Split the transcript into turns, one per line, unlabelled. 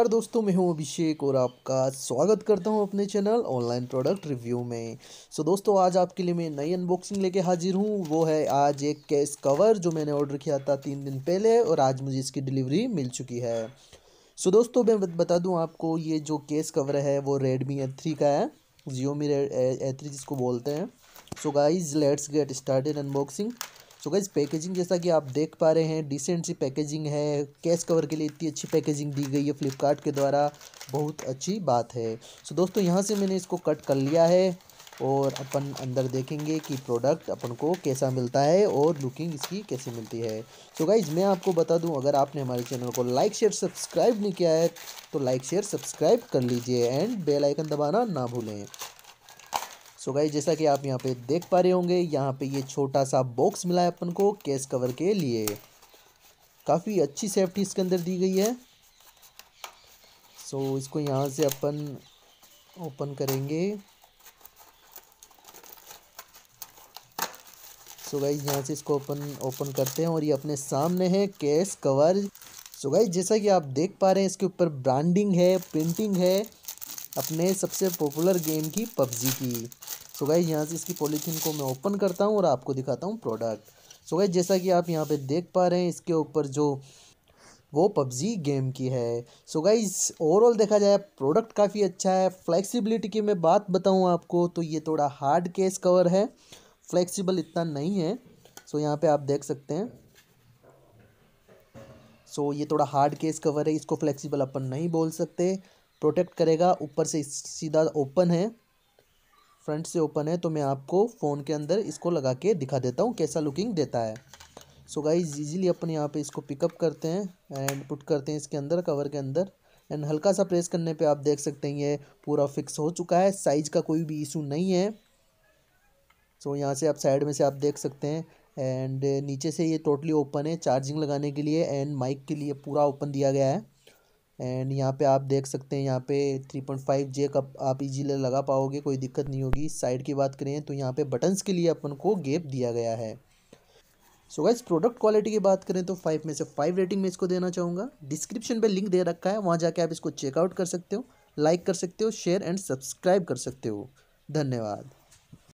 नमस्कार दोस्तों मैं हूं अभिषेक और आपका स्वागत करता हूं अपने चैनल ऑनलाइन प्रोडक्ट रिव्यू में सो so, दोस्तों आज आपके लिए मैं नई अनबॉक्सिंग लेके हाजिर हूं वो है आज एक केस कवर जो मैंने ऑर्डर किया था तीन दिन पहले और आज मुझे इसकी डिलीवरी मिल चुकी है सो so, दोस्तों मैं बता दूँ आपको ये जो केस कवर है वो रेडमी ए का है जियो मी ए जिसको बोलते हैं so guys let's get start unboxing so guys packaging जैसा कि आप देख पा रहे हैं डिसेंट सी पैकेजिंग है कैश कवर के लिए इतनी अच्छी पैकेजिंग दी गई है फ्लिपकार्ट के द्वारा बहुत अच्छी बात है सो दोस्तों यहाँ से मैंने इसको कट कर लिया है और अपन अंदर देखेंगे कि प्रोडक्ट अपन को कैसा मिलता है और लुकिंग इसकी कैसी मिलती है सो so गाइज मैं आपको बता दूं अगर आपने हमारे चैनल को लाइक शेयर सब्सक्राइब नहीं किया है तो लाइक शेयर सब्सक्राइब कर लीजिए एंड बेल आइकन दबाना ना भूलें सो गाइज जैसा कि आप यहाँ पे देख पा रहे होंगे यहाँ पे ये छोटा सा बॉक्स मिला है अपन को केस कवर के लिए काफ़ी अच्छी सेफ्टी इसके अंदर दी गई है सो इसको यहाँ से अपन ओपन करेंगे सो so, यहाँ से इसको अपन ओपन करते हैं और ये अपने सामने है केस कवर सो so, जैसा कि आप देख पा रहे हैं इसके ऊपर ब्रांडिंग है प्रिंटिंग है अपने सबसे पॉपुलर गेम की पबजी की सो गाइज यहाँ से इसकी पॉलीथीन को मैं ओपन करता हूँ और आपको दिखाता हूँ प्रोडक्ट सो गई जैसा कि आप यहाँ पे देख पा रहे हैं इसके ऊपर जो वो पबजी गेम की है सो गाइज ओवरऑल देखा जाए प्रोडक्ट काफ़ी अच्छा है फ्लेक्सिबिलिटी की मैं बात बताऊँ आपको तो ये थोड़ा हार्ड केस कवर है फ्लैक्सीबल इतना नहीं है सो यहाँ पर आप देख सकते हैं सो so, ये थोड़ा हार्ड केस कवर है इसको फ्लेक्सिबल अपन नहीं बोल सकते प्रोटेक्ट करेगा ऊपर से सीधा ओपन है फ्रंट से ओपन है तो मैं आपको फ़ोन के अंदर इसको लगा के दिखा देता हूँ कैसा लुकिंग देता है सो गाइज इजीली अपन यहाँ पे इसको पिकअप करते हैं एंड पुट करते हैं इसके अंदर कवर के अंदर एंड हल्का सा प्रेस करने पे आप देख सकते हैं ये पूरा फिक्स हो चुका है साइज़ का कोई भी इशू नहीं है सो so, यहाँ से आप साइड में से आप देख सकते हैं एंड नीचे से ये टोटली ओपन है चार्जिंग लगाने के लिए एंड माइक के लिए पूरा ओपन दिया गया है एंड यहाँ पे आप देख सकते हैं यहाँ पे 3.5 जे का आप इजीली लगा पाओगे कोई दिक्कत नहीं होगी साइड की बात करें तो यहाँ पे बटन्स के लिए अपन को गेप दिया गया है सो गाइज प्रोडक्ट क्वालिटी की बात करें तो फाइव में से फाइव रेटिंग में इसको देना चाहूँगा डिस्क्रिप्शन पे लिंक दे रखा है वहाँ जाके आप इसको चेकआउट कर सकते हो लाइक कर सकते हो शेयर एंड सब्सक्राइब कर सकते हो धन्यवाद